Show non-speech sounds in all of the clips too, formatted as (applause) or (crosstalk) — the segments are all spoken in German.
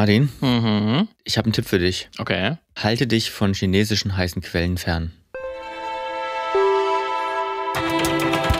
Martin, mhm. ich habe einen Tipp für dich. Okay. Halte dich von chinesischen heißen Quellen fern.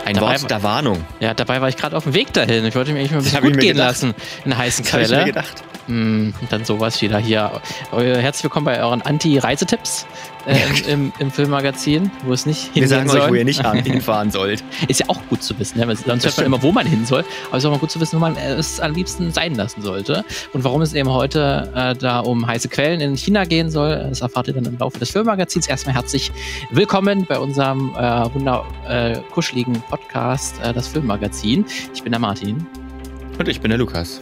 Ein dabei, Wort der Warnung. Ja, dabei war ich gerade auf dem Weg dahin. Ich wollte mich eigentlich mal ein bisschen gut gehen lassen in heißen das Quelle. Ich mir gedacht. Hm, dann sowas wieder hier. Äh, herzlich willkommen bei euren Anti-Reisetipps äh, im, im, Filmmagazin, wo es nicht hingehen Wir sagen soll. euch, wo ihr nicht hinfahren sollt. (laughs) Ist ja auch gut zu wissen, ne? sonst das hört man immer, wo man hin soll. Aber es ist auch mal gut zu wissen, wo man es am liebsten sein lassen sollte. Und warum es eben heute äh, da um heiße Quellen in China gehen soll, das erfahrt ihr dann im Laufe des Filmmagazins. Erstmal herzlich willkommen bei unserem äh, wunderkuscheligen äh, Podcast, äh, das Filmmagazin. Ich bin der Martin. Und ich bin der Lukas.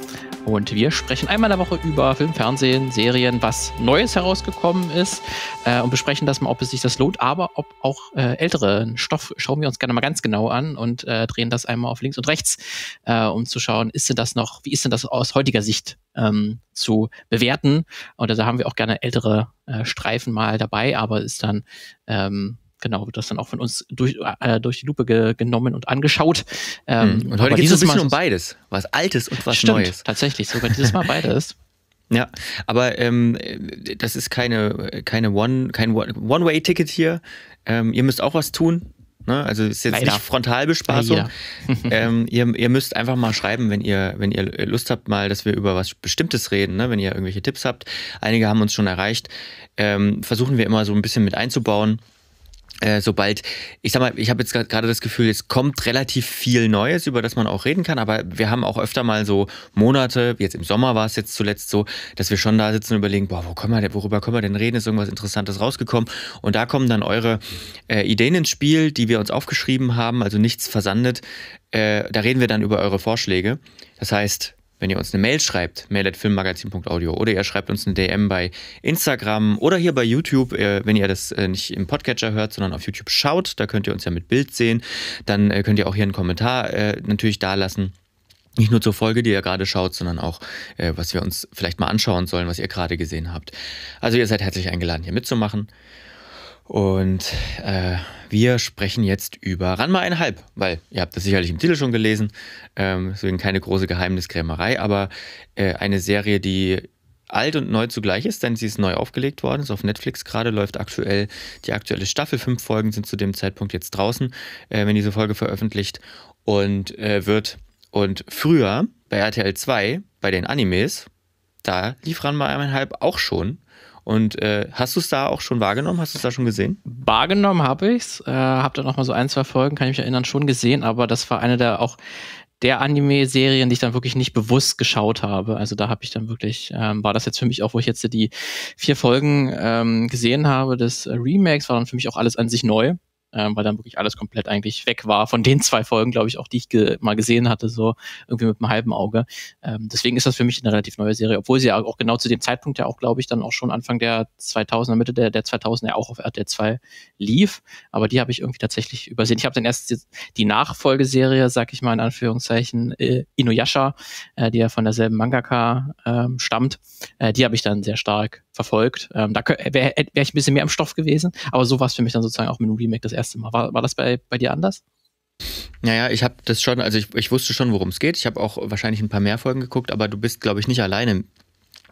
Und wir sprechen einmal in der Woche über Film, Fernsehen, Serien, was Neues herausgekommen ist äh, und besprechen das mal, ob es sich das lohnt, aber ob auch äh, ältere Stoff schauen wir uns gerne mal ganz genau an und äh, drehen das einmal auf links und rechts, äh, um zu schauen, ist denn das noch, wie ist denn das aus heutiger Sicht ähm, zu bewerten? Und da haben wir auch gerne ältere äh, Streifen mal dabei, aber ist dann ähm, genau, wird das dann auch von uns durch, äh, durch die Lupe ge genommen und angeschaut. Ähm, hm. Und heute geht es ein bisschen Mal um beides, was Altes und was stimmt, Neues. Tatsächlich, sogar dieses Mal beides. (laughs) Ja, aber ähm, das ist keine, keine One, kein One-Way-Ticket hier. Ähm, ihr müsst auch was tun. Ne? Also ist jetzt Leider. nicht Frontalbespaßung. (laughs) ähm, ihr, ihr müsst einfach mal schreiben, wenn ihr, wenn ihr Lust habt, mal, dass wir über was Bestimmtes reden, ne? wenn ihr irgendwelche Tipps habt. Einige haben uns schon erreicht. Ähm, versuchen wir immer so ein bisschen mit einzubauen. Äh, sobald, ich sag mal, ich habe jetzt gerade das Gefühl, es kommt relativ viel Neues, über das man auch reden kann, aber wir haben auch öfter mal so Monate, jetzt im Sommer war es jetzt zuletzt so, dass wir schon da sitzen und überlegen, boah, wo können wir, denn, worüber können wir denn reden, ist irgendwas Interessantes rausgekommen und da kommen dann eure äh, Ideen ins Spiel, die wir uns aufgeschrieben haben, also nichts versandet, äh, da reden wir dann über eure Vorschläge, das heißt, wenn ihr uns eine Mail schreibt, mail.filmmagazin.audio oder ihr schreibt uns eine DM bei Instagram oder hier bei YouTube, äh, wenn ihr das äh, nicht im Podcatcher hört, sondern auf YouTube schaut, da könnt ihr uns ja mit Bild sehen, dann äh, könnt ihr auch hier einen Kommentar natürlich dalassen. Nicht nur zur Folge, die ihr gerade schaut, sondern auch, was wir uns vielleicht mal anschauen sollen, was ihr gerade gesehen habt. Also ihr seid herzlich eingeladen, hier mitzumachen. Und äh, wir sprechen jetzt über Ranma einhalb, weil ihr habt das sicherlich im Titel schon gelesen, ähm, deswegen keine große Geheimniskrämerei, aber äh, eine Serie, die alt und neu zugleich ist, denn sie ist neu aufgelegt worden, ist auf Netflix gerade, läuft aktuell die aktuelle Staffel. Fünf Folgen sind zu dem Zeitpunkt jetzt draußen, äh, wenn diese Folge veröffentlicht und äh, wird. Und früher bei RTL 2, bei den Animes, da lief Ranma eineinhalb auch schon und äh, hast du es da auch schon wahrgenommen? Hast du es da schon gesehen? Wahrgenommen habe ich es. Äh, habe da noch mal so ein, zwei Folgen, kann ich mich erinnern, schon gesehen. Aber das war eine der auch der Anime-Serien, die ich dann wirklich nicht bewusst geschaut habe. Also da habe ich dann wirklich, ähm, war das jetzt für mich auch, wo ich jetzt die vier Folgen ähm, gesehen habe des Remakes, war dann für mich auch alles an sich neu ähm, weil dann wirklich alles komplett eigentlich weg war. Von den zwei Folgen, glaube ich, auch die ich ge mal gesehen hatte, so irgendwie mit einem halben Auge. Ähm, deswegen ist das für mich eine relativ neue Serie, obwohl sie ja auch genau zu dem Zeitpunkt ja auch, glaube ich, dann auch schon Anfang der 2000er, Mitte der, der 2000er auch auf RTL 2 lief. Aber die habe ich irgendwie tatsächlich übersehen. Ich habe dann erst die, die Nachfolgeserie, sag ich mal in Anführungszeichen, äh, Inuyasha, äh, die ja von derselben Mangaka ähm, stammt, äh, die habe ich dann sehr stark verfolgt. Ähm, da wäre wär ich ein bisschen mehr im Stoff gewesen, aber so war es für mich dann sozusagen auch mit dem Remake des erste Mal. War, war das bei, bei dir anders? Naja, ich habe das schon, also ich, ich wusste schon, worum es geht. Ich habe auch wahrscheinlich ein paar mehr Folgen geguckt, aber du bist, glaube ich, nicht alleine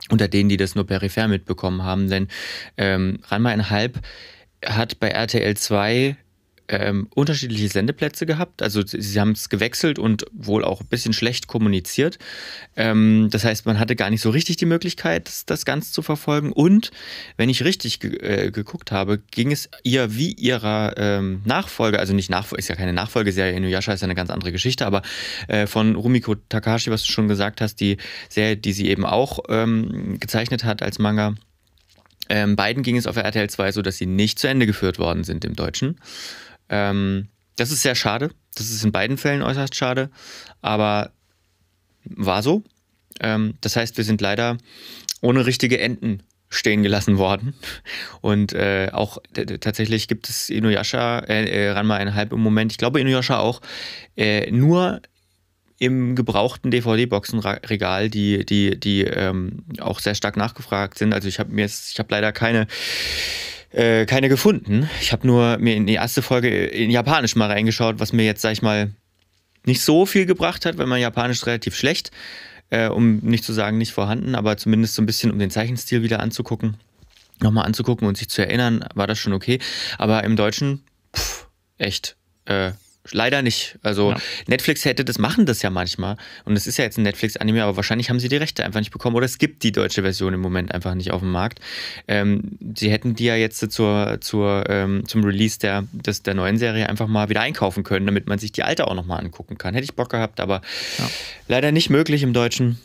unter denen, die das nur peripher mitbekommen haben. Denn ähm, in Halb hat bei RTL 2 ähm, unterschiedliche Sendeplätze gehabt. Also sie haben es gewechselt und wohl auch ein bisschen schlecht kommuniziert. Ähm, das heißt, man hatte gar nicht so richtig die Möglichkeit, das, das Ganze zu verfolgen. Und wenn ich richtig ge äh, geguckt habe, ging es ihr wie ihrer ähm, Nachfolger, also nicht Nachfolge, ist ja keine Nachfolgeserie, Inuyasha ist ja eine ganz andere Geschichte, aber äh, von Rumiko Takashi, was du schon gesagt hast, die Serie, die sie eben auch ähm, gezeichnet hat als Manga. Ähm, beiden ging es auf RTL 2 so, dass sie nicht zu Ende geführt worden sind im Deutschen. Ähm, das ist sehr schade. Das ist in beiden Fällen äußerst schade, aber war so. Ähm, das heißt, wir sind leider ohne richtige Enden stehen gelassen worden. Und äh, auch tatsächlich gibt es Inuyasha, äh, äh, Ranma eineinhalb im Moment, ich glaube Inuyasha auch, äh, nur im gebrauchten DVD-Boxenregal, die, die, die ähm, auch sehr stark nachgefragt sind. Also ich habe mir jetzt, ich habe leider keine äh, keine gefunden. Ich habe nur mir in die erste Folge in Japanisch mal reingeschaut, was mir jetzt, sag ich mal, nicht so viel gebracht hat, weil mein Japanisch relativ schlecht, äh, um nicht zu sagen nicht vorhanden, aber zumindest so ein bisschen, um den Zeichenstil wieder anzugucken, nochmal anzugucken und sich zu erinnern, war das schon okay. Aber im Deutschen, pff, echt, äh, Leider nicht. Also ja. Netflix hätte das machen das ja manchmal. Und es ist ja jetzt ein Netflix-Anime, aber wahrscheinlich haben sie die Rechte einfach nicht bekommen oder es gibt die deutsche Version im Moment einfach nicht auf dem Markt. Ähm, sie hätten die ja jetzt zur, zur, ähm, zum Release der, des, der neuen Serie einfach mal wieder einkaufen können, damit man sich die alte auch nochmal angucken kann. Hätte ich Bock gehabt, aber ja. leider nicht möglich im Deutschen.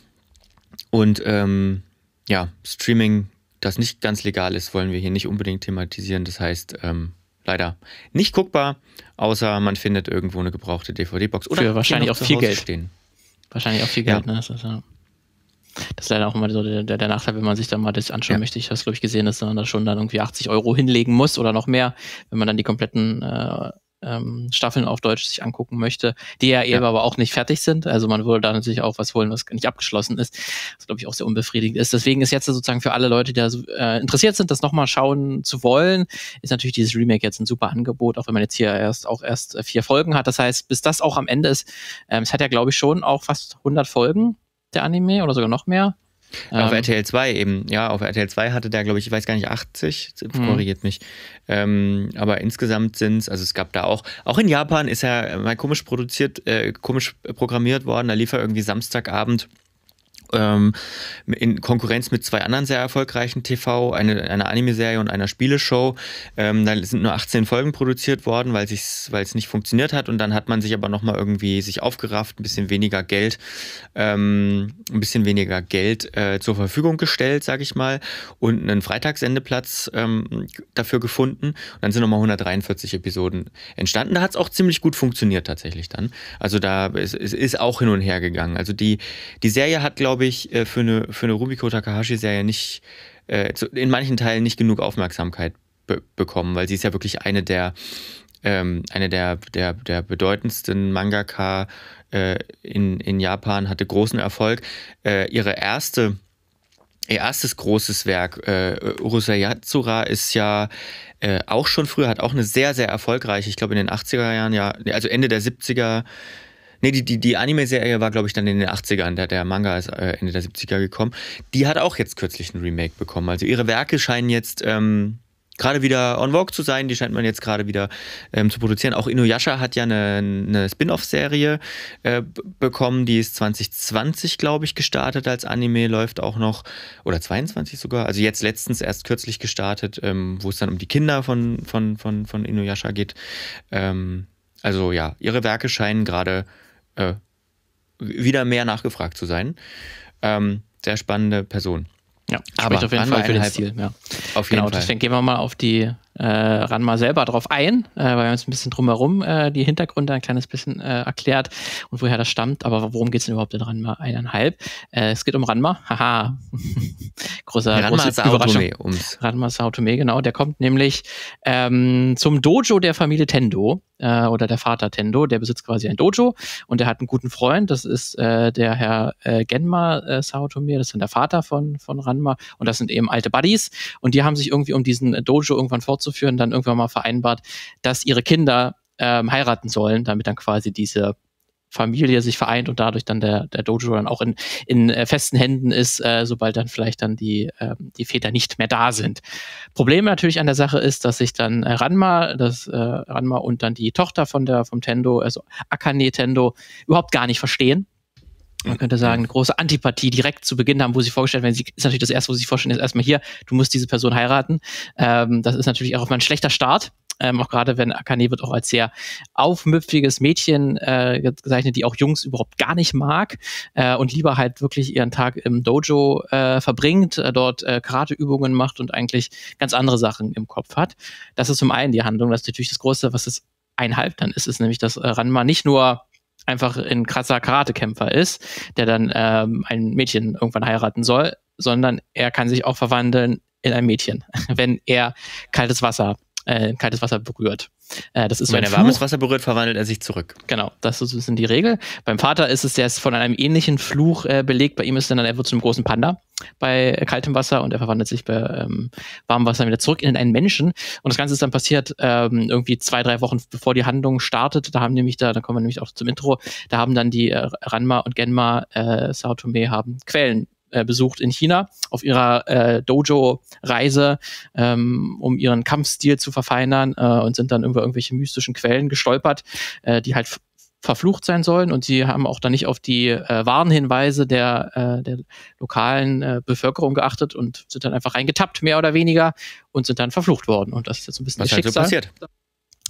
Und ähm, ja, Streaming, das nicht ganz legal ist, wollen wir hier nicht unbedingt thematisieren. Das heißt, ähm, leider nicht guckbar Außer man findet irgendwo eine gebrauchte DVD-Box. Oder für wahrscheinlich auch viel Geld. Stehen. Wahrscheinlich auch viel Geld, ja. ne? Das ist, ja. Das ist leider auch immer so der, der, Nachteil, wenn man sich dann mal das anschauen ja. möchte. Ich habe es, glaube ich, gesehen, dass man da schon dann irgendwie 80 Euro hinlegen muss oder noch mehr, wenn man dann die kompletten äh, ähm, Staffeln auf Deutsch sich angucken möchte, die ja, ja. eben aber auch nicht fertig sind. Also man würde da natürlich auch was holen, was nicht abgeschlossen ist, was glaube ich auch sehr unbefriedigend ist. Deswegen ist jetzt sozusagen für alle Leute, die da so, äh, interessiert sind, das nochmal schauen zu wollen, ist natürlich dieses Remake jetzt ein super Angebot, auch wenn man jetzt hier erst auch erst äh, vier Folgen hat. Das heißt, bis das auch am Ende ist, ähm, es hat ja glaube ich schon auch fast 100 Folgen der Anime oder sogar noch mehr. Auf ähm. RTL 2 eben, ja, auf RTL 2 hatte der, glaube ich, ich weiß gar nicht, 80, mhm. korrigiert mich. Ähm, aber insgesamt sind es, also es gab da auch, auch in Japan ist er mal komisch produziert, äh, komisch programmiert worden, da lief er irgendwie Samstagabend ähm, in Konkurrenz mit zwei anderen sehr erfolgreichen TV, eine, einer Anime-Serie und einer Spieleshow. Ähm, da sind nur 18 Folgen produziert worden, weil es nicht funktioniert hat. Und dann hat man sich aber nochmal irgendwie sich aufgerafft, ein bisschen weniger Geld, ähm, ein bisschen weniger Geld äh, zur Verfügung gestellt, sage ich mal, und einen Freitagsendeplatz ähm, dafür gefunden. Und dann sind nochmal 143 Episoden entstanden. Da hat es auch ziemlich gut funktioniert tatsächlich dann. Also da ist, es ist auch hin und her gegangen. Also die, die Serie hat, glaube ich, glaube ich, äh, für eine, für eine Rubiko Takahashi-Serie nicht, äh, in manchen Teilen nicht genug Aufmerksamkeit be bekommen, weil sie ist ja wirklich eine der, ähm, eine der, der, der bedeutendsten Mangaka äh, in, in Japan, hatte großen Erfolg. ihre erste Ihr erstes großes Werk, äh, Urusei Yatsura, ist ja auch schon früher, hat auch eine sehr, sehr erfolgreiche, ich glaube in den 80er Jahren, ja, also Ende der 70er, Nee, die, die, die Anime-Serie war, glaube ich, dann in den 80ern. Der, der Manga ist äh, Ende der 70er gekommen. Die hat auch jetzt kürzlich ein Remake bekommen. Also ihre Werke scheinen jetzt. Ähm, gerade wieder on Vogue zu sein. Die scheint man jetzt gerade wieder ähm, zu produzieren. Auch Inuyasha hat ja eine, eine Spin-off-Serie äh, bekommen. Die ist 2020, glaube ich, gestartet als Anime. Läuft auch noch, oder 22 sogar. Also jetzt letztens erst kürzlich gestartet, ähm, wo es dann um die Kinder von, von, von, von Inuyasha geht. Ähm, also ja, ihre Werke scheinen gerade äh, wieder mehr nachgefragt zu sein. Ähm, sehr spannende Person. Ja, aber auf jeden Fall für den Stil. Ja. Auf jeden genau, Fall. deswegen gehen wir mal auf die äh, ran mal selber drauf ein, äh, weil wir uns ein bisschen drumherum äh, die Hintergründe ein kleines bisschen äh, erklärt und woher das stammt. Aber worum geht's denn überhaupt in Ranma eineinhalb? Äh, es geht um Ranma. Haha. (laughs) Großer, Ranma große Überraschung. ums. Ranma Saotome, genau. Der kommt nämlich ähm, zum Dojo der Familie Tendo äh, oder der Vater Tendo. Der besitzt quasi ein Dojo und der hat einen guten Freund. Das ist äh, der Herr äh, Genma äh, Sao Das ist dann der Vater von, von Ranma. Und das sind eben alte Buddies. Und die haben sich irgendwie um diesen Dojo irgendwann vorzunehmen fortzuführen, dann irgendwann mal vereinbart, dass ihre Kinder ähm, heiraten sollen, damit dann quasi diese Familie sich vereint und dadurch dann der, der Dojo dann auch in, in äh, festen Händen ist, äh, sobald dann vielleicht dann die, äh, die Väter nicht mehr da sind. Problem natürlich an der Sache ist, dass sich dann äh, Ranma, das äh, Ranma und dann die Tochter von der vom Tendo, also Akane Tendo, überhaupt gar nicht verstehen man könnte sagen, eine große Antipathie direkt zu Beginn haben, wo sie vorgestellt werden. Sie ist natürlich das Erste, wo sie sich vorstellen, ist erstmal hier, du musst diese Person heiraten. Ähm, das ist natürlich auch immer ein schlechter Start. Ähm, auch gerade wenn Akane wird auch als sehr aufmüpfiges Mädchen äh, gezeichnet, die auch Jungs überhaupt gar nicht mag äh, und lieber halt wirklich ihren Tag im Dojo äh, verbringt, äh, dort äh, Karateübungen macht und eigentlich ganz andere Sachen im Kopf hat. Das ist zum einen die Handlung, das ist natürlich das Große, was das einhalb dann ist, ist nämlich, dass äh, Ranma nicht nur einfach ein krasser Karatekämpfer ist, der dann ähm, ein Mädchen irgendwann heiraten soll, sondern er kann sich auch verwandeln in ein Mädchen, (laughs) wenn er kaltes Wasser, äh, kaltes Wasser berührt. Äh, das ist so Wenn er warmes Wasser berührt, verwandelt er sich zurück. Genau, das ist ein bisschen die Regel. Beim Vater ist es, der ist von einem ähnlichen Fluch äh, belegt. Bei ihm ist dann, er wird zu einem großen Panda bei kaltem Wasser und er verwandelt sich bei ähm, warmem Wasser wieder zurück in einen Menschen. Und das Ganze ist dann passiert ähm, irgendwie zwei, drei Wochen bevor die Handlung startet. Da haben nämlich da, da kommen wir nämlich auch zum Intro, da haben dann die äh, Ranma und Genma äh, Sao Tome haben Quellen äh, besucht in China auf ihrer äh, Dojo-Reise, ähm, um ihren Kampfstil zu verfeinern äh, und sind dann über irgendwelche mystischen Quellen gestolpert, äh, die halt verflucht sein sollen und sie haben auch dann nicht auf die äh, Warnhinweise der, äh, der lokalen äh, Bevölkerung geachtet und sind dann einfach reingetappt, mehr oder weniger, und sind dann verflucht worden. Und das ist jetzt ein bisschen Was das halt Schicksal. So passiert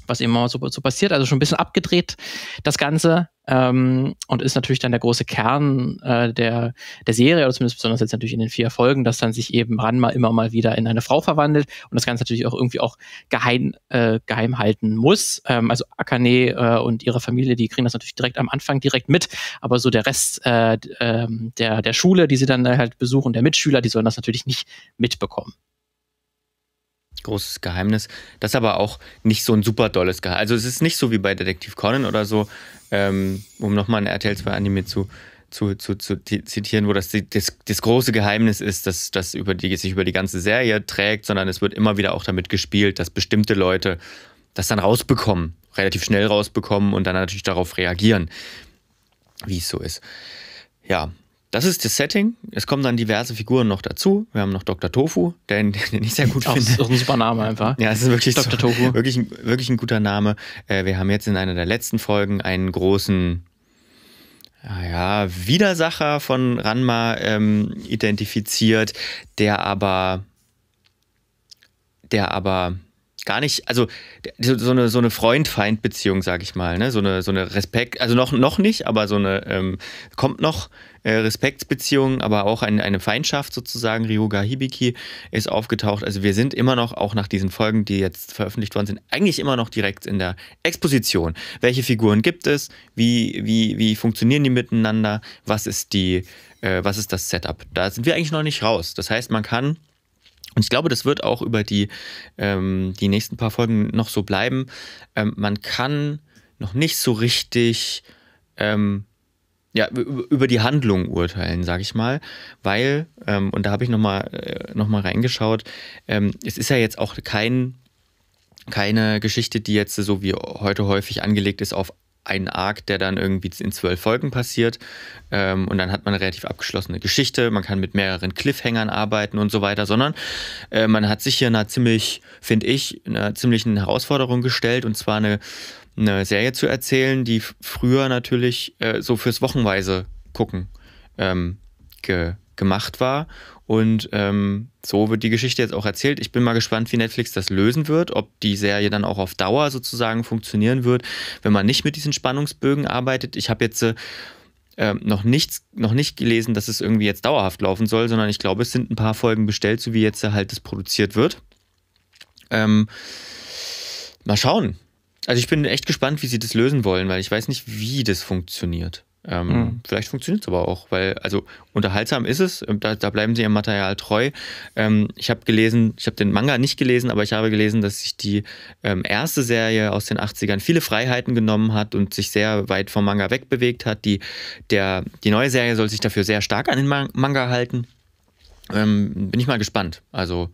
was immer so, so passiert. Also schon ein bisschen abgedreht das Ganze ähm, und ist natürlich dann der große Kern äh, der, der Serie, oder zumindest besonders jetzt natürlich in den vier Folgen, dass dann sich eben Ranma immer mal wieder in eine Frau verwandelt und das Ganze natürlich auch irgendwie auch geheim, äh, geheim halten muss. Ähm, also Akane äh, und ihre Familie, die kriegen das natürlich direkt am Anfang direkt mit, aber so der Rest äh, äh, der, der Schule, die sie dann halt besuchen, der Mitschüler, die sollen das natürlich nicht mitbekommen großes Geheimnis. Das aber auch nicht so ein super dolles Geheimnis. Also es ist nicht so wie bei Detektiv Conan oder so, ähm, um nochmal ein RTL 2 Anime zu, zu, zu, zu zitieren, wo das, das, das, große Geheimnis ist, dass das über die, sich über die ganze Serie trägt, sondern es wird immer wieder auch damit gespielt, dass bestimmte Leute das dann rausbekommen, relativ schnell rausbekommen und dann natürlich darauf reagieren, wie es so ist. Ja, das ist das Setting. Es kommen dann diverse Figuren noch dazu. Wir haben noch Dr. Tofu, den, (laughs) den ich sehr gut auch, finde. Das ist auch ein super Name einfach. Ja, es ist wirklich, Dr. So, Tofu. (laughs) Wirklich, wirklich ein guter Name. Äh, wir haben jetzt in einer der letzten Folgen einen großen ah ja, Widersacher von Ranma ähm, identifiziert, der aber, der aber gar nicht, also so, eine, so eine Freund-Feind-Beziehung, sag ich mal, ne? so, eine, so eine Respekt, also noch, noch nicht, aber so eine, ähm, kommt noch äh, Respektsbeziehung, aber auch ein, eine Feindschaft sozusagen, Ryuga Hibiki ist aufgetaucht, also wir sind immer noch, auch nach diesen Folgen, die jetzt veröffentlicht worden sind, eigentlich immer noch direkt in der Exposition. Welche Figuren gibt es, wie, wie, wie funktionieren die miteinander, was ist die, äh, was ist das Setup? Da sind wir eigentlich noch nicht raus, das heißt, man kann und ich glaube, das wird auch über die, ähm, die nächsten paar Folgen noch so bleiben. Ähm, man kann noch nicht so richtig ähm, ja, über die Handlung urteilen, sage ich mal, weil, ähm, und da habe ich nochmal äh, noch mal reingeschaut, ähm, es ist ja jetzt auch kein, keine Geschichte, die jetzt so wie heute häufig angelegt ist auf ein Arc, der dann irgendwie in zwölf Folgen passiert. Ähm, und dann hat man eine relativ abgeschlossene Geschichte. Man kann mit mehreren Cliffhangern arbeiten und so weiter, sondern äh, man hat sich hier einer ziemlich, finde ich, einer ziemlichen Herausforderung gestellt und zwar eine, eine Serie zu erzählen, die früher natürlich äh, so fürs Wochenweise gucken ähm, gemacht war. Und ähm, so wird die Geschichte jetzt auch erzählt. Ich bin mal gespannt, wie Netflix das lösen wird, ob die Serie dann auch auf Dauer sozusagen funktionieren wird, wenn man nicht mit diesen Spannungsbögen arbeitet. Ich habe jetzt äh, ähm, noch, nichts, noch nicht gelesen, dass es irgendwie jetzt dauerhaft laufen soll, sondern ich glaube, es sind ein paar Folgen bestellt, so wie jetzt äh, halt das produziert wird. Ähm, mal schauen. Also ich bin echt gespannt, wie sie das lösen wollen, weil ich weiß nicht, wie das funktioniert. Ähm, mhm. Vielleicht funktioniert es aber auch, weil, also unterhaltsam ist es, ähm, da, da bleiben sie ihrem Material treu. Ähm, ich habe gelesen, ich habe den Manga nicht gelesen, aber ich habe gelesen, dass sich die ähm, erste Serie aus den 80ern viele Freiheiten genommen hat und sich sehr weit vom Manga wegbewegt hat. Die, der, die neue Serie soll sich dafür sehr stark an den Manga halten. Ähm, bin ich mal gespannt. Also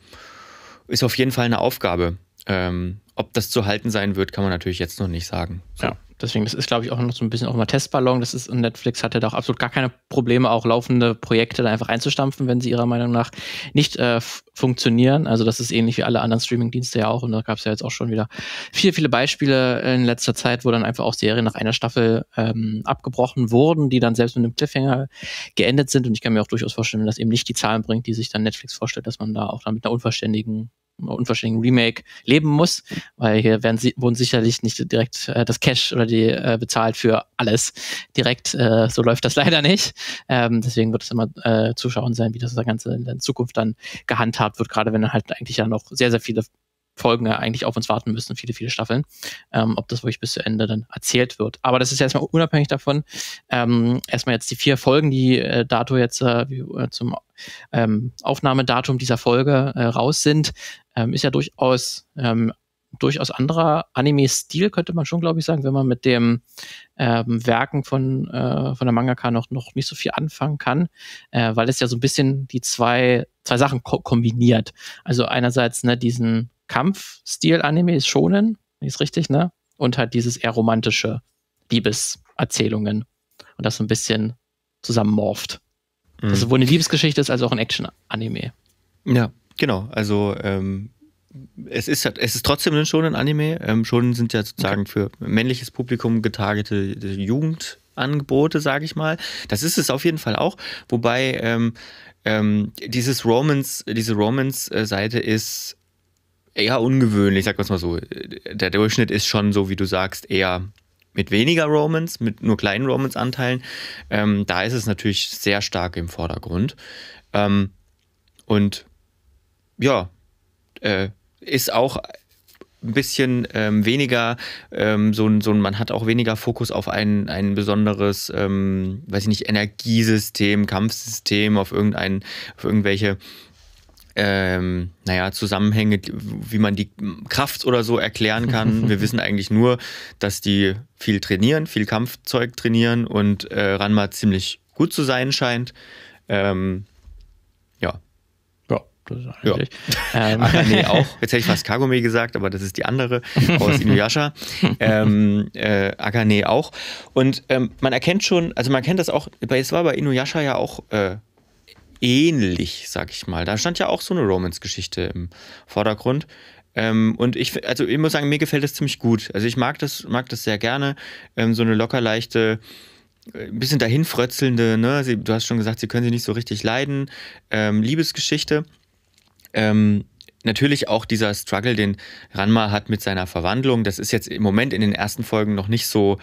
ist auf jeden Fall eine Aufgabe. Ähm, ob das zu halten sein wird, kann man natürlich jetzt noch nicht sagen. So. Ja deswegen, das ist, glaube ich, auch noch so ein bisschen auch immer Testballon. Das ist, und Netflix hat ja da auch absolut gar keine Probleme, auch laufende Projekte da einfach einzustampfen, wenn sie ihrer Meinung nach nicht äh, funktionieren. Also das ist ähnlich wie alle anderen Streamingdienste ja auch. Und da gab es ja jetzt auch schon wieder viele, viele Beispiele in letzter Zeit, wo dann einfach auch Serien nach einer Staffel ähm, abgebrochen wurden, die dann selbst mit einem Cliffhanger geendet sind. Und ich kann mir auch durchaus vorstellen, wenn das eben nicht die Zahlen bringt, die sich dann Netflix vorstellt, dass man da auch dann mit einer unverständigen unverschämten Remake leben muss, weil hier werden sie, wurden sicherlich nicht direkt äh, das Cash oder die äh, bezahlt für alles direkt. Äh, so läuft das (laughs) leider nicht. Ähm, deswegen wird es immer äh, zuschauen sein, wie das, Ganze in der Zukunft dann gehandhabt wird, gerade wenn halt eigentlich ja noch sehr, sehr viele Folgen ja eigentlich auf uns warten müssen, viele, viele Staffeln, ähm, ob das wirklich bis zu Ende dann erzählt wird. Aber das ist erstmal unabhängig davon. Ähm, erstmal jetzt die vier Folgen, die äh, dato jetzt äh, wie, äh, zum ähm, Aufnahmedatum dieser Folge äh, raus sind, ähm, ist ja durchaus ähm, durchaus anderer Anime-Stil, könnte man schon, glaube ich, sagen, wenn man mit dem ähm, Werken von, äh, von der Mangaka noch, noch nicht so viel anfangen kann, äh, weil es ja so ein bisschen die zwei, zwei Sachen ko kombiniert. Also einerseits ne, diesen Kampfstil-Anime ist schonen, ist richtig, ne? Und halt dieses eher romantische Liebeserzählungen. Und das so ein bisschen zusammenmorpht. Mhm. Das ist sowohl eine Liebesgeschichte ist als auch ein Action-Anime. Ja, genau. Also ähm, es ist, halt, es ist trotzdem ein schonen Anime. Ähm, schonen sind ja sozusagen okay. für männliches Publikum getargete äh, Jugendangebote, sage ich mal. Das ist es auf jeden Fall auch. Wobei ähm, ähm, dieses Romance, diese Romance-Seite äh, ist eher ungewöhnlich, sag wir mal so. Der Durchschnitt ist schon so, wie du sagst, eher mit weniger Romans, mit nur kleinen Romans-Anteilen. Ähm, da ist es natürlich sehr stark im Vordergrund. Ähm, und ja, äh, ist auch ein bisschen ähm, weniger, ähm, so, so man hat auch weniger Fokus auf ein, ein besonderes, ähm, weiß ich nicht, Energiesystem, Kampfsystem, auf irgendein, auf irgendwelche ähm, naja, Zusammenhänge, wie man die Kraft oder so erklären kann. (laughs) Wir wissen eigentlich nur, dass die viel trainieren, viel Kampfzeug trainieren und äh, Ranma ziemlich gut zu sein scheint. Ähm, ja. Ja, das ist eigentlich. Ja. (laughs) Ähm. Ach, nee, auch. Jetzt hätte ich fast Kagome gesagt, aber das ist die andere (laughs) aus Inuyasha. ähm, äh, Akane auch. Und ähm, man erkennt schon, also man kennt das auch, es war bei Inuyasha ja auch. Äh, ähnlich, sag ich mal. Da stand ja auch so eine Romance-Geschichte im Vordergrund. Ähm, und ich, also ich muss sagen, mir gefällt das ziemlich gut. Also ich mag das, mag das sehr gerne. Ähm, so eine locker leichte, ein äh, bisschen dahinfrötzelnde, ne? Sie, du hast schon gesagt, sie können sie nicht so richtig leiden. Ähm, Liebesgeschichte. Ähm, natürlich auch dieser Struggle, den Ranma hat mit seiner Verwandlung. Das ist jetzt im Moment in den ersten Folgen noch nicht so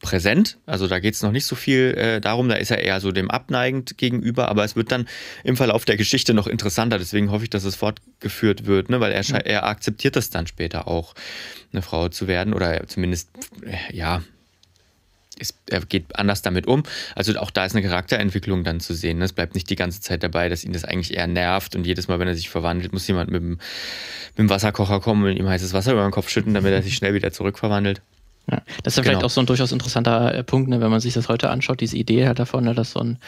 präsent. Also da geht es noch nicht so viel äh, darum, da ist er eher so dem abneigend gegenüber, aber es wird dann im Verlauf der Geschichte noch interessanter. Deswegen hoffe ich, dass es fortgeführt wird, ne? weil er, mhm. er akzeptiert das dann später auch, eine Frau zu werden oder zumindest, äh, ja, ist, er geht anders damit um. Also auch da ist eine Charakterentwicklung dann zu sehen. Ne? Es bleibt nicht die ganze Zeit dabei, dass ihn das eigentlich eher nervt und jedes Mal, wenn er sich verwandelt, muss jemand mit dem, mit dem Wasserkocher kommen und ihm heißes Wasser über den Kopf schütten, damit er sich schnell wieder zurückverwandelt. Ja, das ist ja genau. vielleicht auch so ein durchaus interessanter äh, Punkt, ne, wenn man sich das heute anschaut, diese Idee halt davon, ne, dass so ein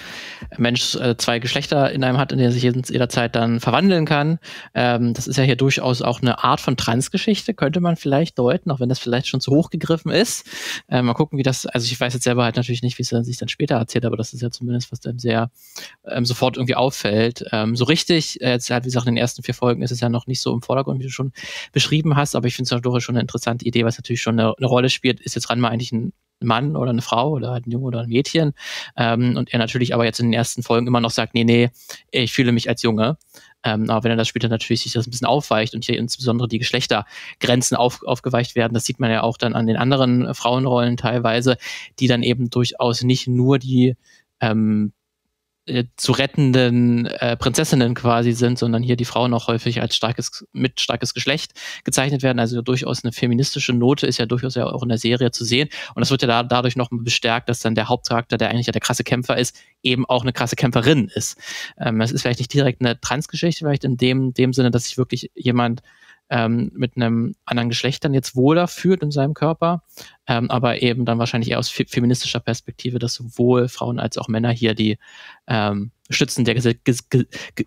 Mensch äh, zwei Geschlechter in einem hat, in der er sich jederzeit dann verwandeln kann. Ähm, das ist ja hier durchaus auch eine Art von Transgeschichte, könnte man vielleicht deuten, auch wenn das vielleicht schon zu hoch gegriffen ist. Äh, mal gucken, wie das, also ich weiß jetzt selber halt natürlich nicht, wie es sich dann später erzählt, aber das ist ja zumindest, was dann sehr ähm, sofort irgendwie auffällt. Ähm, so richtig, äh, jetzt halt wie gesagt, in den ersten vier Folgen ist es ja noch nicht so im Vordergrund, wie du schon beschrieben hast, aber ich finde es ja durchaus schon eine interessante Idee, was natürlich schon eine, eine Rolle spielt wird, ist jetzt Ranma eigentlich ein Mann oder eine Frau oder ein Junge oder ein Mädchen. Ähm, und er natürlich aber jetzt in den ersten Folgen immer noch sagt, nee, nee, ich fühle mich als Junge. Ähm, aber wenn er das später natürlich sich das ein bisschen aufweicht und hier insbesondere die Geschlechtergrenzen auf, aufgeweicht werden, das sieht man ja auch dann an den anderen Frauenrollen teilweise, die dann eben durchaus nicht nur die ähm, äh, zu rettenden äh, Prinzessinnen quasi sind, sondern hier die Frauen auch häufig als starkes, mit starkes Geschlecht gezeichnet werden. Also durchaus eine feministische Note ist ja durchaus ja auch in der Serie zu sehen. Und das wird ja da, dadurch noch bestärkt, dass dann der Hauptcharakter, der eigentlich ja der krasse Kämpfer ist, eben auch eine krasse Kämpferin ist. Ähm, das ist vielleicht nicht direkt eine Transgeschichte, vielleicht in dem, dem Sinne, dass sich wirklich jemand ähm, mit einem anderen Geschlecht dann jetzt wohler fühlt in seinem Körper, ähm, aber eben dann wahrscheinlich eher aus fe feministischer Perspektive, dass sowohl Frauen als auch Männer hier die ähm, Stützen der, Ges Ges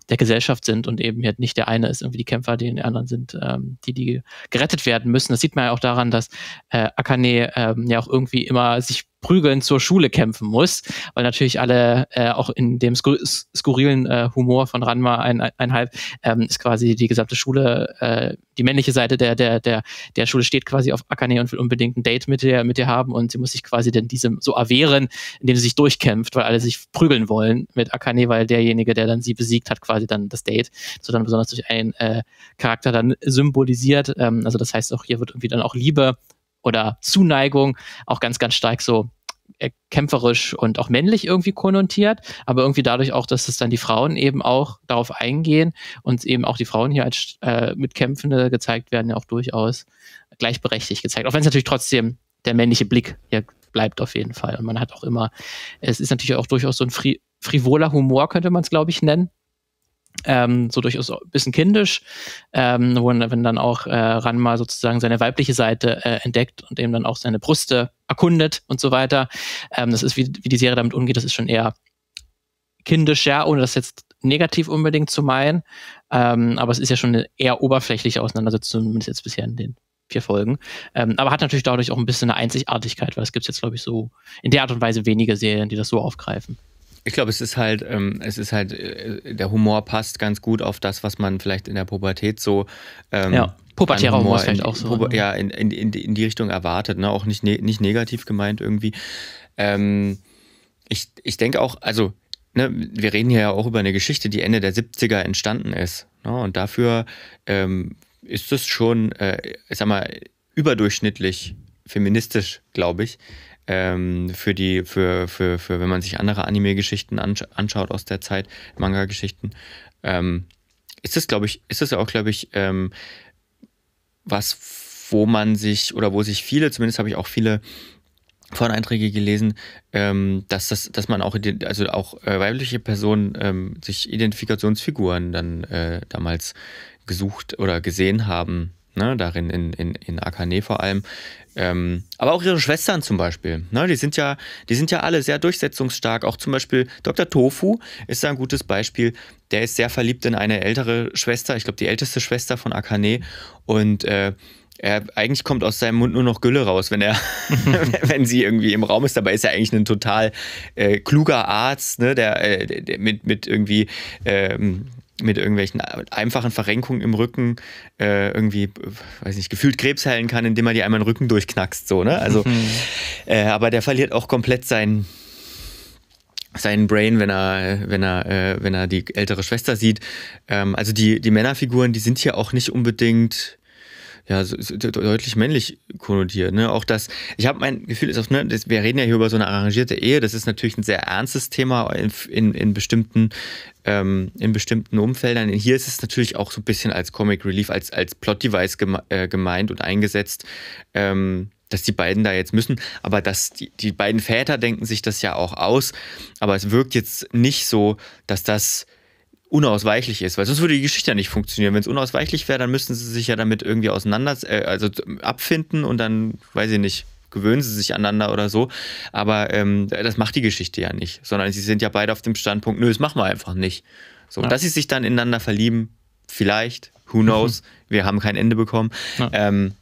der Gesellschaft sind und eben jetzt nicht der eine ist irgendwie die Kämpfer, die den anderen sind, ähm, die, die gerettet werden müssen. Das sieht man ja auch daran, dass äh, Akane ähm, ja auch irgendwie immer sich Prügeln zur Schule kämpfen muss, weil natürlich alle äh, auch in dem skur skurrilen äh, Humor von Ranma ein, ein, einhalb ähm, ist quasi die gesamte Schule, äh, die männliche Seite der, der, der, der Schule steht quasi auf Akane und will unbedingt ein Date mit ihr, mit ihr haben und sie muss sich quasi denn diesem so erwehren, indem sie sich durchkämpft, weil alle sich prügeln wollen mit Akane, weil derjenige, der dann sie besiegt hat, quasi dann das Date, so dann besonders durch einen äh, Charakter dann symbolisiert. Ähm, also das heißt auch hier wird irgendwie dann auch Liebe oder Zuneigung auch ganz, ganz stark so äh, kämpferisch und auch männlich irgendwie konnotiert, aber irgendwie dadurch auch, dass es dann die Frauen eben auch darauf eingehen und eben auch die Frauen hier als äh, Mitkämpfende gezeigt werden, ja auch durchaus gleichberechtigt gezeigt. Auch wenn es natürlich trotzdem der männliche Blick hier bleibt auf jeden Fall. Und man hat auch immer, es ist natürlich auch durchaus so ein fri frivoler Humor, könnte man es, glaube ich, nennen, ähm, so durchaus ein bisschen kindisch, ähm, wo, wenn dann auch äh, Ranma sozusagen seine weibliche Seite äh, entdeckt und eben dann auch seine Brüste erkundet und so weiter. Ähm, das ist, wie, wie die Serie damit umgeht, das ist schon eher kindisch, ja, ohne das jetzt negativ unbedingt zu meinen, ähm, aber es ist ja schon eine eher oberflächliche Auseinandersetzung, zumindest jetzt bisher in den vier Folgen. Ähm, aber hat natürlich dadurch auch ein bisschen eine Einzigartigkeit, weil es gibt jetzt, glaube ich, so in der Art und Weise wenige Serien, die das so aufgreifen. Ich glaube, es ist halt, ähm, es ist halt, äh, der Humor passt ganz gut auf das, was man vielleicht in der Pubertät so ähm, ja. Pubertärer Humor ist vielleicht auch so. Puber, ne? ja, in, in, in, in, die Richtung erwartet, ne? Auch nicht, ne, nicht negativ gemeint irgendwie. Ähm, ich, ich denke auch, also, ne, wir reden hier ja auch über eine Geschichte, die Ende der 70er entstanden ist. Ne? Und dafür ähm, ist es schon, äh, ich sag mal, überdurchschnittlich feministisch, glaube ich ähm, für die, für, für, für, wenn man sich andere Anime-Geschichten ansch anschaut aus der Zeit, Manga-Geschichten, ähm, ist das, glaube ich, ist das ja auch, glaube ich, ähm, was, wo man sich oder wo sich viele, zumindest habe ich auch viele Foreneinträge gelesen, ähm, dass, das, dass man auch, also auch äh, weibliche Personen ähm, sich Identifikationsfiguren dann äh, damals gesucht oder gesehen haben ne, darin in, in, in Akane vor allem. Ähm, aber auch ihre Schwestern zum Beispiel. Ne, die, sind ja, die sind ja alle sehr durchsetzungsstark. Auch zum Beispiel Dr. Tofu ist da ein gutes Beispiel. Der ist sehr verliebt in eine ältere Schwester, ich glaube die älteste Schwester von Akane. Und äh, er, eigentlich kommt aus seinem Mund nur noch Gülle raus, wenn er, (laughs) wenn sie irgendwie im Raum ist. Dabei ist er eigentlich ein total äh, kluger Arzt, ne, der, äh, der mit, mit irgendwie ähm, mit irgendwelchen einfachen Verrenkungen im Rücken äh, irgendwie, weiß nicht, gefühlt Krebs heilen kann, indem man die einmal den Rücken durchknackst, so, ne? Also, mhm. äh, aber der verliert auch komplett sein, seinen Brain, wenn er, wenn er, äh, wenn er die ältere Schwester sieht. Ähm, also die, die Männerfiguren, die sind hier auch nicht unbedingt ja, so, so deutlich männlich konnotiert. Ne? Auch das, ich habe mein Gefühl, ist auch, ne, das, wir reden ja hier über so eine arrangierte Ehe, das ist natürlich ein sehr ernstes Thema in, in, in bestimmten ähm, in bestimmten Umfeldern. Hier ist es natürlich auch so ein bisschen als Comic Relief, als, als Plot-Device geme äh, gemeint und eingesetzt. Ähm, dass die beiden da jetzt müssen. Aber dass die, die beiden Väter denken sich das ja auch aus. Aber es wirkt jetzt nicht so, dass das unausweichlich ist, weil sonst würde die Geschichte ja nicht funktionieren. Wenn es unausweichlich wäre, dann müssten sie sich ja damit irgendwie auseinander, äh, also ähm, abfinden und dann, weiß ich nicht, gewöhnen sie sich aneinander oder so. Aber ähm, das macht die Geschichte ja nicht, sondern sie sind ja beide auf dem Standpunkt, nö, das machen wir einfach nicht. So, ja. dass sie sich dann ineinander verlieben, vielleicht, who knows, mhm. (laughs) wir haben kein Ende bekommen. Ja. Ähm,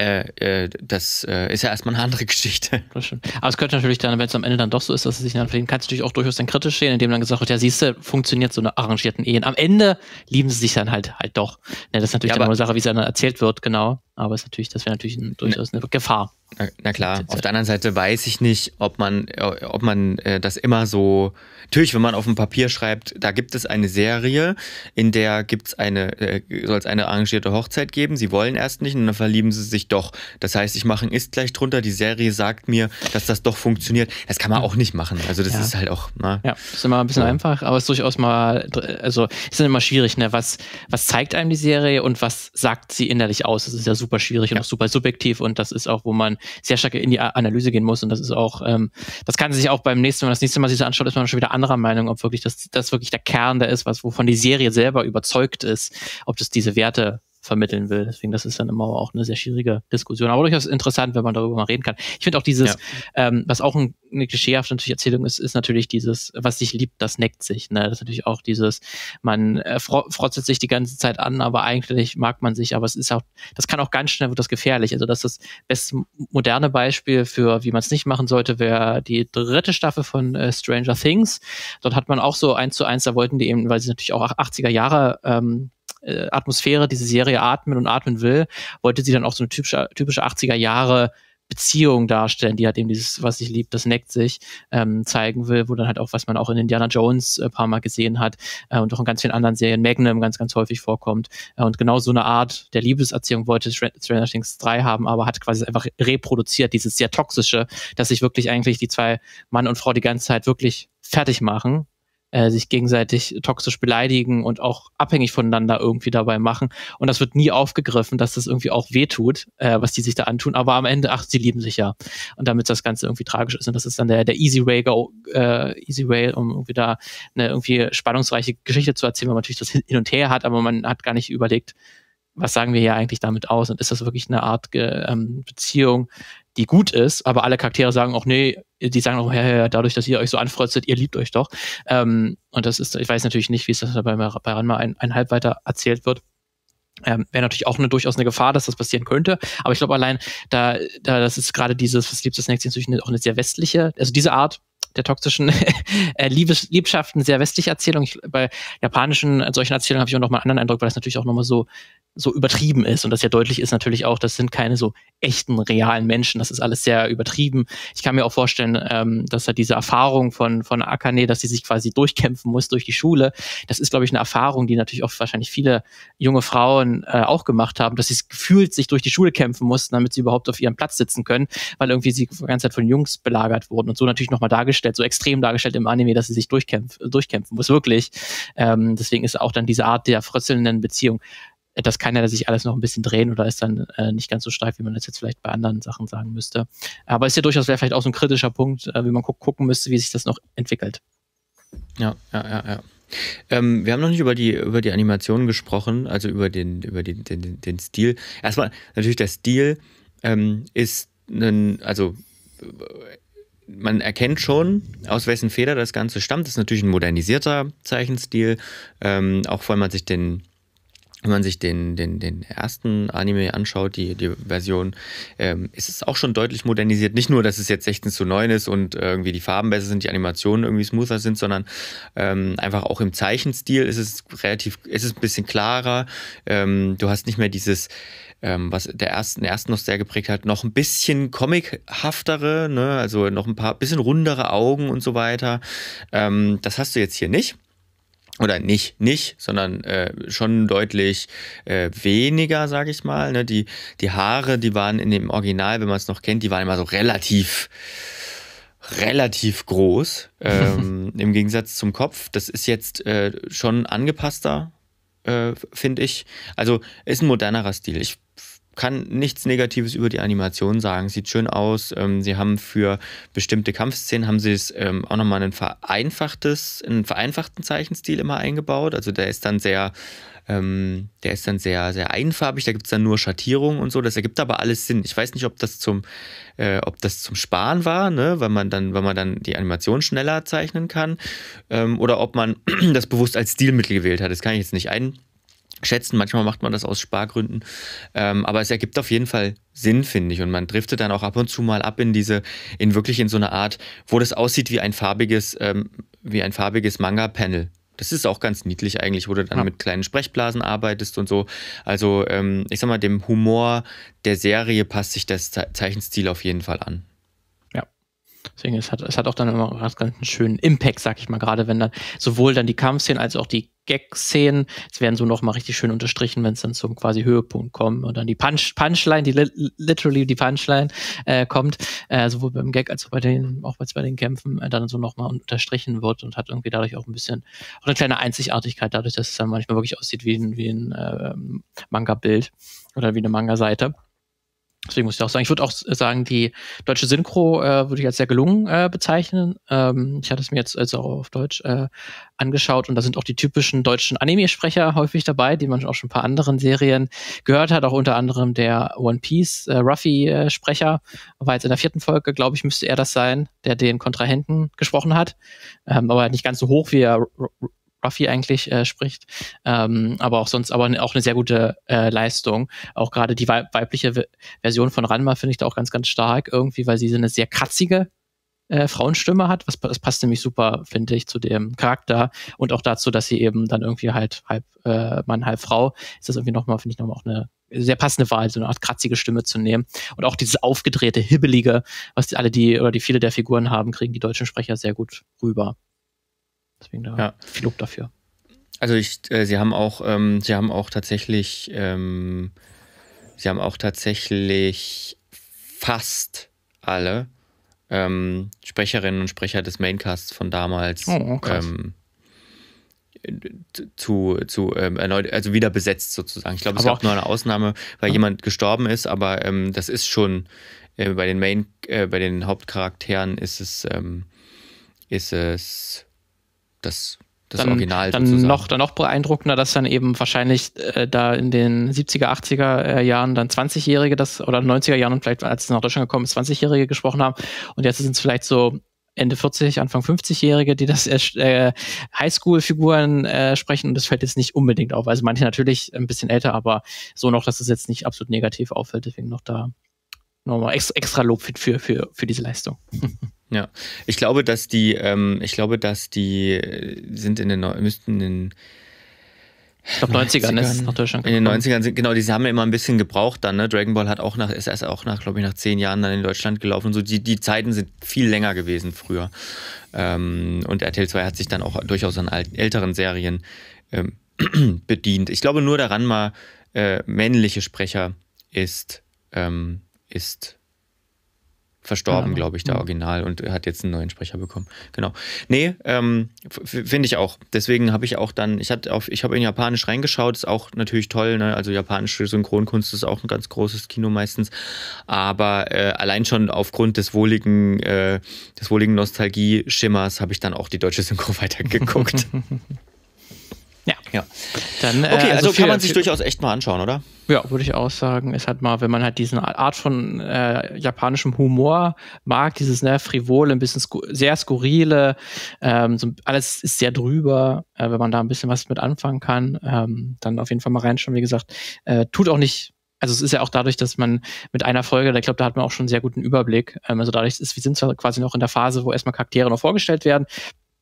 äh, äh, das äh, ist ja erstmal eine andere Geschichte. (laughs) Aber es könnte natürlich dann, wenn es am Ende dann doch so ist, dass es sich dann verdienen, kann es natürlich auch durchaus dann kritisch stehen, indem dann gesagt wird, ja siehst du, funktioniert so eine arrangierten Ehen. Am Ende lieben sie sich dann halt halt doch. Ja, ne, das ist natürlich ja, dann eine Sache, wie es dann erzählt wird, genau. Aber es ist natürlich, das wäre natürlich ein, ne. durchaus eine Gefahr. Na, na klar, auf der anderen Seite weiß ich nicht, ob man, äh, ob man äh, das immer so. Natürlich, wenn man auf dem Papier schreibt, da gibt es eine Serie, in der gibt's eine, äh, soll es eine arrangierte Hochzeit geben, sie wollen erst nicht und dann verlieben sie sich doch. Das heißt, ich mache Ist gleich drunter, die Serie sagt mir, dass das doch funktioniert. Das kann man auch nicht machen. Also das ja. ist halt auch. Na, ne? ja, ist immer ein bisschen ja. einfach, aber es ist durchaus mal, also ist immer schwierig, ne? Was, was zeigt einem die Serie und was sagt sie innerlich aus? Das ist ja super schwierig ja. und auch super subjektiv und das ist auch, wo man sehr stark in die Analyse gehen muss. Und das ist auch, ähm, das kann sich auch beim nächsten Mal, das nächste Mal sich das anschaut, ist man schon wieder anderer Meinung, ob wirklich das, das wirklich der Kern da ist, was, wovon die Serie selber überzeugt ist, ob das diese Werte vermitteln will. Deswegen, das ist dann immer auch eine sehr schwierige Diskussion. Aber durchaus interessant, wenn man darüber mal reden kann. Ich finde auch dieses, ja. ähm, was auch ein, eine klischeehafte natürlich Erzählung ist, ist natürlich dieses, was sich liebt, das neckt sich. Ne? Das ist natürlich auch dieses, man äh, fro sich die ganze Zeit an, aber eigentlich mag man sich. Aber es ist auch, das kann auch ganz schnell wird das gefährlich. Also das ist das beste moderne Beispiel für, wie man es nicht machen sollte, wäre die dritte Staffel von äh, Stranger Things. Dort hat man auch so eins zu eins, da wollten die eben, weil sie natürlich auch 80er Jahre ähm, äh, Atmosphäre diese Serie atmen und atmen will, wollte sie dann auch so eine typische, typische 80er Jahre Beziehung darstellen, die halt eben dieses, was ich lieb, das neckt sich, ähm, zeigen will, wo dann halt auch, was man auch in Indiana Jones ein äh, paar Mal gesehen hat äh, und auch in ganz vielen anderen Serien, Magnum ganz, ganz häufig vorkommt. Äh, und genau so eine Art der Liebeserziehung wollte Stranger Things 3 haben, aber hat quasi einfach reproduziert, dieses sehr toxische, dass sich wirklich eigentlich die zwei Mann und Frau die ganze Zeit wirklich fertig machen äh, sich gegenseitig toxisch beleidigen und auch abhängig voneinander irgendwie dabei machen. Und das wird nie aufgegriffen, dass das irgendwie auch wehtut, äh, was die sich da antun. Aber am Ende, ach, sie lieben sich ja. Und damit das Ganze irgendwie tragisch ist. Und das ist dann der, der Easy Way, go, äh, Easy Way, um irgendwie da eine irgendwie spannungsreiche Geschichte zu erzählen, weil man natürlich das hin und her hat, aber man hat gar nicht überlegt, was sagen wir hier eigentlich damit aus? Und ist das wirklich eine Art ähm, Beziehung, die gut ist, aber alle Charaktere sagen auch, nee, die sagen auch, ja, ja, dadurch, dass ihr euch so anfreuztet, ihr liebt euch doch. Ähm, und das ist, ich weiß natürlich nicht, wie es das bei, bei Ranma ein, ein Halb weiter erzählt wird. Ähm, Wäre natürlich auch eine, durchaus eine Gefahr, dass das passieren könnte. Aber ich glaube allein, da, da das ist gerade dieses, was liebt das nächste, natürlich auch eine sehr westliche, also diese Art der toxischen (laughs) äh, Liebes Liebschaften sehr westliche Erzählung. Ich, bei japanischen äh, solchen Erzählungen habe ich auch nochmal einen anderen Eindruck, weil das natürlich auch nochmal so so übertrieben ist und das ja deutlich ist natürlich auch, das sind keine so echten, realen Menschen, das ist alles sehr übertrieben. Ich kann mir auch vorstellen, ähm, dass er diese Erfahrung von, von Akane, dass sie sich quasi durchkämpfen muss durch die Schule, das ist, glaube ich, eine Erfahrung, die natürlich auch wahrscheinlich viele junge Frauen äh, auch gemacht haben, dass sie es gefühlt sich durch die Schule kämpfen mussten, damit sie überhaupt auf ihrem Platz sitzen können, weil irgendwie sie die ganze Zeit von Jungs belagert wurden und so natürlich nochmal dargestellt, so extrem dargestellt im Anime, dass sie sich durchkämpf durchkämpfen muss, wirklich. Ähm, deswegen ist auch dann diese Art der frösselnden Beziehung das kann ja sich alles noch ein bisschen drehen oder ist dann äh, nicht ganz so stark, wie man das jetzt vielleicht bei anderen Sachen sagen müsste. Aber ist ja durchaus vielleicht auch so ein kritischer Punkt, äh, wie man gu gucken müsste, wie sich das noch entwickelt. Ja, ja, ja, ja. Ähm, wir haben noch nicht über die, über die Animationen gesprochen, also über den, über den, den, den Stil. Erstmal, natürlich, der Stil ähm, ist ein, also äh, man erkennt schon, aus wessen Feder das Ganze stammt. Das ist natürlich ein modernisierter Zeichenstil, ähm, auch vor allem man sich den wenn man sich den, den, den ersten Anime anschaut, die, die Version, ähm, ist es auch schon deutlich modernisiert. Nicht nur, dass es jetzt 16 zu 9 ist und irgendwie die Farben besser sind, die Animationen irgendwie smoother sind, sondern ähm, einfach auch im Zeichenstil ist es relativ, ist es ein bisschen klarer. Ähm, du hast nicht mehr dieses, ähm, was der ersten, ersten noch sehr geprägt hat, noch ein bisschen comichaftere, ne? also noch ein paar bisschen rundere Augen und so weiter. Ähm, das hast du jetzt hier nicht oder nicht nicht, sondern äh, schon deutlich äh, weniger, sage ich mal. Ne? Die, die Haare, die waren in dem Original, wenn man es noch kennt, die waren immer so relativ relativ groß ähm, (laughs) im Gegensatz zum Kopf. Das ist jetzt äh, schon angepasster, äh, finde ich. Also ist ein modernerer Stil. Ich kann nichts Negatives über die Animation sagen. Sieht schön aus. Ähm, sie haben für bestimmte Kampfszenen haben sie es ähm, auch nochmal ein vereinfachtes, einen vereinfachten Zeichenstil immer eingebaut. Also der ist dann sehr, ähm, der ist dann sehr, sehr einfarbig. Da gibt es dann nur Schattierungen und so. Das ergibt aber alles Sinn. Ich weiß nicht, ob das zum, äh, ob das zum Sparen war, ne? wenn man dann, wenn man dann die Animation schneller zeichnen kann, ähm, oder ob man (clears throat) das bewusst als Stilmittel gewählt hat. Das kann ich jetzt nicht ein schätzen. Manchmal macht man das aus Spargründen. Ähm, aber es ergibt auf jeden Fall Sinn, finde ich. Und man driftet dann auch ab und zu mal ab in diese, in wirklich in so eine Art, wo das aussieht wie ein farbiges, ähm, wie ein farbiges Manga-Panel. Das ist auch ganz niedlich eigentlich, wo du dann ja. mit kleinen Sprechblasen arbeitest und so. Also ähm, ich sag mal, dem Humor der Serie passt sich das Ze Zeichenstil auf jeden Fall an. Ja. Deswegen, es hat, es hat auch dann immer ganz, ganz einen schönen Impact, sag ich mal, gerade wenn dann sowohl dann die Kampfszenen als auch die Gag-Szenen. Es werden so nochmal richtig schön unterstrichen, wenn es dann zum quasi Höhepunkt kommt und dann die Punch Punchline, die li literally die Punchline äh, kommt, äh, sowohl beim Gag als auch bei den, auch bei den Kämpfen, äh, dann so nochmal unterstrichen wird und hat irgendwie dadurch auch ein bisschen auch eine kleine Einzigartigkeit, dadurch, dass es dann manchmal wirklich aussieht wie ein, wie ein äh, Manga-Bild oder wie eine Manga-Seite. Deswegen muss ich auch sagen, ich würde auch sagen, die deutsche Synchro äh, würde ich als sehr gelungen äh, bezeichnen. Ähm, ich hatte es mir jetzt also auch auf Deutsch äh, angeschaut und da sind auch die typischen deutschen Anime-Sprecher häufig dabei, die man auch schon ein paar anderen Serien gehört hat, auch unter anderem der One Piece äh, Ruffy-Sprecher war jetzt in der vierten Folge, glaube ich, müsste er das sein, der den Kontrahenten gesprochen hat, ähm, aber nicht ganz so hoch wie er Ruffy eigentlich äh, spricht. Ähm, aber auch sonst aber auch eine sehr gute äh, Leistung. Auch gerade die weibliche Version von Ranma finde ich da auch ganz, ganz stark irgendwie, weil sie so eine sehr kratzige äh, Frauenstimme hat. Was, das passt nämlich super, finde ich, zu dem Charakter und auch dazu, dass sie eben dann irgendwie halt halb äh, Mann, halb Frau ist das irgendwie nochmal, finde ich, nochmal auch eine sehr passende Wahl, so eine Art kratzige Stimme zu nehmen. Und auch dieses aufgedrehte, hibbelige, was die, alle die oder die viele der Figuren haben, kriegen die deutschen Sprecher sehr gut rüber. Deswegen da äh, ja. viel Lob dafür. Also ich, äh, sie haben auch, ähm, sie haben auch tatsächlich, ähm, sie haben auch tatsächlich fast alle ähm, Sprecherinnen und Sprecher des Maincasts von damals oh, oh ähm, zu, zu ähm, erneut, also wieder besetzt sozusagen. Ich glaube, es gab nur eine Ausnahme, weil ja. jemand gestorben ist, aber ähm, das ist schon äh, bei den Main, äh, bei den Hauptcharakteren ist es, ähm, ist es das, das dann, Original. Dann sozusagen. noch, dann noch beeindruckender, dass dann eben wahrscheinlich äh, da in den 70er, 80er äh, Jahren dann 20-Jährige das oder 90er Jahren vielleicht, als es nach Deutschland gekommen ist, 20-Jährige gesprochen haben. Und jetzt sind es vielleicht so Ende 40, Anfang 50-Jährige, die das äh, Highschool-Figuren äh, sprechen und das fällt jetzt nicht unbedingt auf. Also manche natürlich ein bisschen älter, aber so noch, dass es jetzt nicht absolut negativ auffällt. Deswegen noch da nochmal extra, Lob für, für, für diese Leistung. (laughs) Ja, ich glaube, dass die, ähm, ich glaube, dass die äh, sind in den, müssten in ich glaube, 90ern, 90ern, ist nach Deutschland gekommen. In den 90ern, sind, genau, die haben ja immer ein bisschen gebraucht dann. Ne? Dragon Ball hat auch nach, ist erst auch nach, glaube ich, nach zehn Jahren dann in Deutschland gelaufen. Und so die, die Zeiten sind viel länger gewesen früher. Ähm, und RTL 2 hat sich dann auch durchaus an älteren Serien ähm, (clears throat) bedient. Ich glaube nur daran mal, äh, männliche Sprecher ist, ähm, ist verstorben, ja. Genau. glaube ich, der mhm. Original und hat jetzt einen neuen Sprecher bekommen. Genau. Nee, ähm, finde ich auch. Deswegen habe ich auch dann, ich ich habe in Japanisch reingeschaut, ist auch natürlich toll, ne? Also japanische Synchronkunst ist auch ein ganz großes Kino meistens. Aber äh, allein schon aufgrund des wohligen, äh, des wohligen Nostalgie-Schimmers habe ich dann auch die deutsche Synchro (laughs) weitergeguckt. (laughs) Ja. Dann, äh, okay, äh, also, also kann man sich durchaus echt mal anschauen, oder? Ja, würde ich auch sagen. Es hat mal, wenn man halt diesen Art von äh, japanischem Humor mag, dieses ne, frivole, ein bisschen sku sehr skurrile, ähm, so, alles ist sehr drüber, äh, wenn man da ein bisschen was mit anfangen kann, ähm, dann auf jeden Fall mal reinschauen. Wie gesagt, äh, tut auch nicht also es ist ja auch dadurch, dass man mit einer Folge, ich glaube, da hat man auch schon einen sehr guten Überblick. Ähm, also dadurch ist, wir sind zwar quasi noch in der Phase, wo erstmal Charaktere noch vorgestellt werden,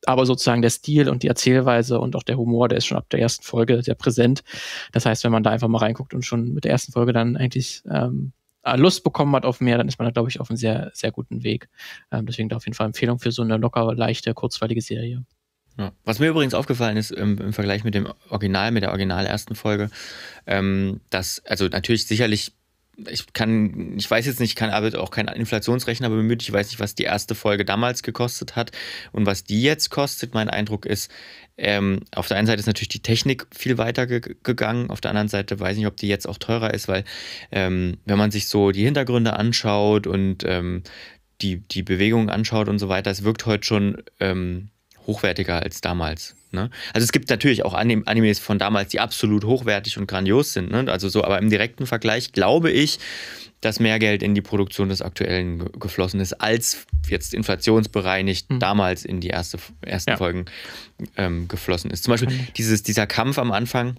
aber sozusagen der Stil und die Erzählweise und auch der Humor, der ist schon ab der ersten Folge sehr präsent. Das heißt, wenn man da einfach mal reinguckt und schon mit der ersten Folge dann eigentlich ähm, Lust bekommen hat auf mehr, dann ist man da, glaube ich, auf einem sehr, sehr guten Weg. Ähm, deswegen da auf jeden Fall Empfehlung für so eine locker, leichte, kurzweilige Serie. Ja. Was mir übrigens aufgefallen ist im, im, Vergleich mit dem Original, mit der original ersten Folge, ähm, dass, also natürlich sicherlich ich kann, ich weiß jetzt nicht, ich kann aber auch kein Inflationsrechner bemüht. Ich weiß nicht, was die erste Folge damals gekostet hat und was die jetzt kostet. Mein Eindruck ist, ähm, auf der einen Seite ist natürlich die Technik viel weiter ge gegangen, auf der anderen Seite weiß ich nicht, ob die jetzt auch teurer ist, weil ähm, wenn man sich so die Hintergründe anschaut und ähm, die, die Bewegungen anschaut und so weiter, es wirkt heute schon ähm, hochwertiger als damals. Ne? Also es gibt natürlich auch Anim Animes von damals, die absolut hochwertig und grandios sind. Ne? Also so, aber im direkten Vergleich glaube ich, dass mehr Geld in die Produktion des aktuellen ge geflossen ist, als jetzt inflationsbereinigt mhm. damals in die erste, ersten ja. Folgen ähm, geflossen ist. Zum Beispiel dieses, dieser Kampf am Anfang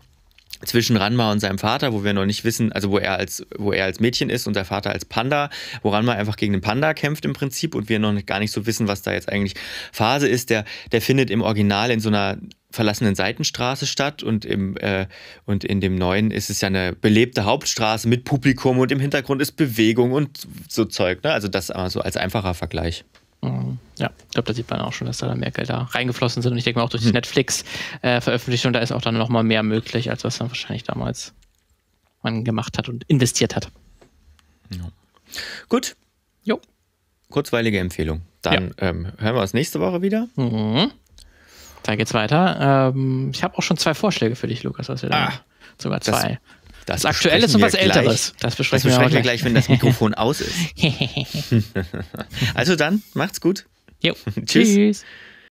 zwischen Ranma und seinem Vater, wo wir noch nicht wissen, also wo er als, wo er als Mädchen ist und der Vater als Panda, wo Ranma einfach gegen den Panda kämpft im Prinzip und wir noch gar nicht so wissen, was da jetzt eigentlich Phase ist, der, der findet im Original in so einer verlassenen Seitenstraße statt und, im, äh, und in dem neuen ist es ja eine belebte Hauptstraße mit Publikum und im Hintergrund ist Bewegung und so Zeug. Ne? Also das aber so als einfacher Vergleich. Mhm. Ja, ich glaube, da sieht man auch schon, dass da mehr Gelder reingeflossen sind. Und ich denke mal auch durch die hm. Netflix-Veröffentlichung, äh, da ist auch dann nochmal mehr möglich, als was dann wahrscheinlich damals man gemacht hat und investiert hat. Ja. Gut. Jo. Kurzweilige Empfehlung. Dann ja. ähm, hören wir uns nächste Woche wieder. Mhm. Da geht's weiter. Ähm, ich habe auch schon zwei Vorschläge für dich, Lukas, was wir ah, sogar zwei. Das, das Aktuelle ist und was Älteres. Das besprechen, das besprechen wir, wir gleich, wenn das Mikrofon aus (laughs) ist. (laughs) also dann, macht's gut. Jo. (laughs) Tschüss. Tschüss.